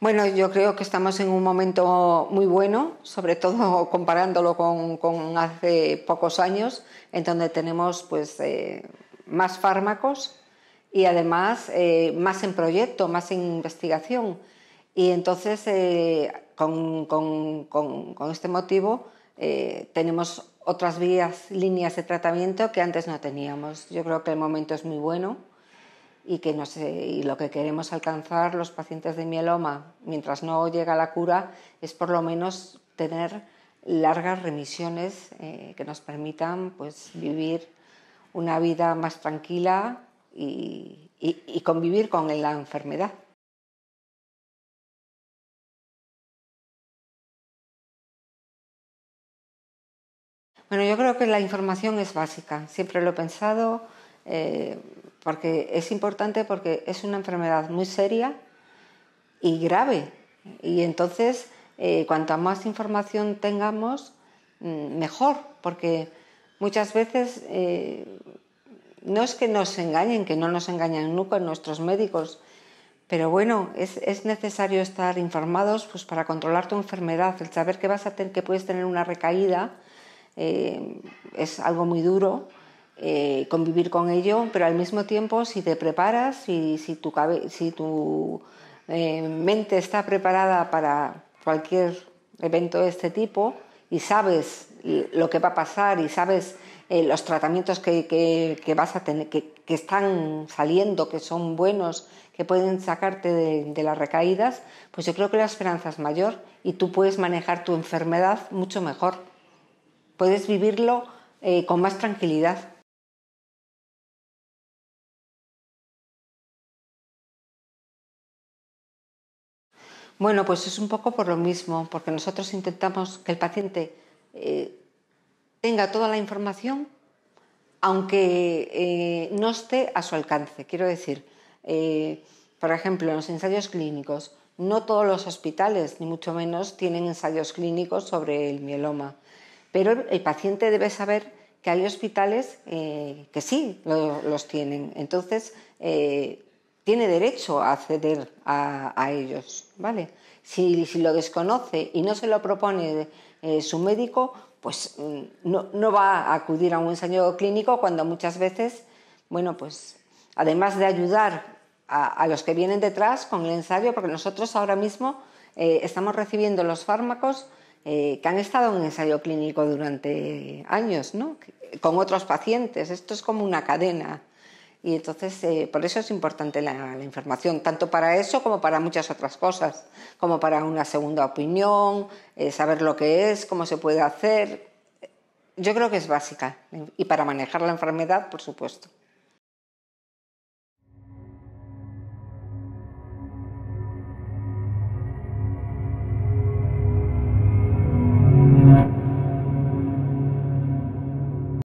Bueno, yo creo que estamos en un momento muy bueno, sobre todo comparándolo con, hace pocos años, en donde tenemos pues, eh, más fármacos y además eh, más en proyecto, más en investigación. Y entonces, eh, con, este motivo, tenemos otras vías, líneas de tratamiento que antes no teníamos. Yo creo que el momento es muy bueno y, que lo que queremos alcanzar los pacientes de mieloma mientras no llega la cura es por lo menos tener largas remisiones eh, que nos permitan pues, vivir una vida más tranquila y, convivir con la enfermedad. Bueno, yo creo que la información es básica, siempre lo he pensado. Eh, porque es importante porque es una enfermedad muy seria y grave. Y entonces, eh, cuanta más información tengamos, mm, mejor, porque muchas veces eh, no es que nos engañen, que no nos engañan nunca nuestros médicos, pero bueno, es, necesario estar informados pues, para controlar tu enfermedad. El saber que vas a tener, que puedes tener una recaída eh, es algo muy duro eh, convivir con ello, pero al mismo tiempo si te preparas, y si tu, eh, mente está preparada para cualquier evento de este tipo y sabes lo que va a pasar y sabes eh, los tratamientos que, vas a tener, que, están saliendo, que son buenos, que pueden sacarte de, las recaídas, pues yo creo que la esperanza es mayor y tú puedes manejar tu enfermedad mucho mejor. Puedes vivirlo con más tranquilidad. Bueno, pues es un poco por lo mismo, porque nosotros intentamos que el paciente eh, tenga toda la información, aunque eh, no esté a su alcance. Quiero decir, eh, por ejemplo, en los ensayos clínicos, no todos los hospitales, ni mucho menos, tienen ensayos clínicos sobre el mieloma, pero el paciente debe saber que hay hospitales que sí los tienen. Entonces, tiene derecho a acceder a, ellos, ¿vale? Si, lo desconoce y no se lo propone eh, su médico, pues mm, no, va a acudir a un ensayo clínico cuando muchas veces, bueno, pues además de ayudar a, los que vienen detrás con el ensayo, porque nosotros ahora mismo eh, estamos recibiendo los fármacos eh, que han estado en ensayo clínico durante años, ¿no? Con otros pacientes. Esto es como una cadena. Y entonces, eh, por eso es importante la, información, tanto para eso como para muchas otras cosas, como para una segunda opinión, eh, saber lo que es, cómo se puede hacer. Yo creo que es básica y para manejar la enfermedad, por supuesto.